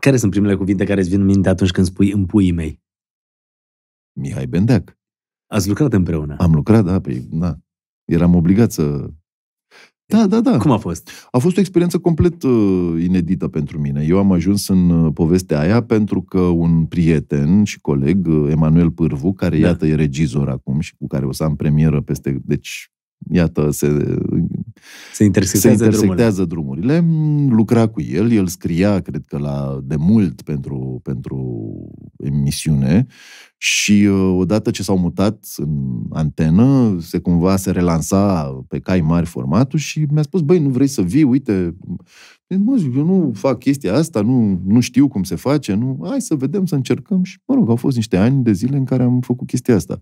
Care sunt primele cuvinte care îți vin în minte atunci când spui în puii mei? Mihai Bendeac. Ați lucrat împreună? Am lucrat, da, păi, da. Eram obligat să... Da, da, da. Cum a fost? A fost o experiență complet uh, inedită pentru mine. Eu am ajuns în uh, povestea aia pentru că un prieten și coleg, uh, Emanuel Pârvu, care da. iată e regizor acum și cu care o să am premieră peste... Deci, iată, se uh, se intersectează, se intersectează drumurile. drumurile. Mm, lucra cu el, el scria, cred că, la de mult pentru, pentru emisiune și uh, odată ce s-au mutat în antenă, se cumva se relansa pe cai mari formatul și mi-a spus, băi, nu vrei să vii, uite, mă, zic, eu nu fac chestia asta, nu, nu știu cum se face, nu, hai să vedem, să încercăm și, mă rog, au fost niște ani de zile în care am făcut chestia asta.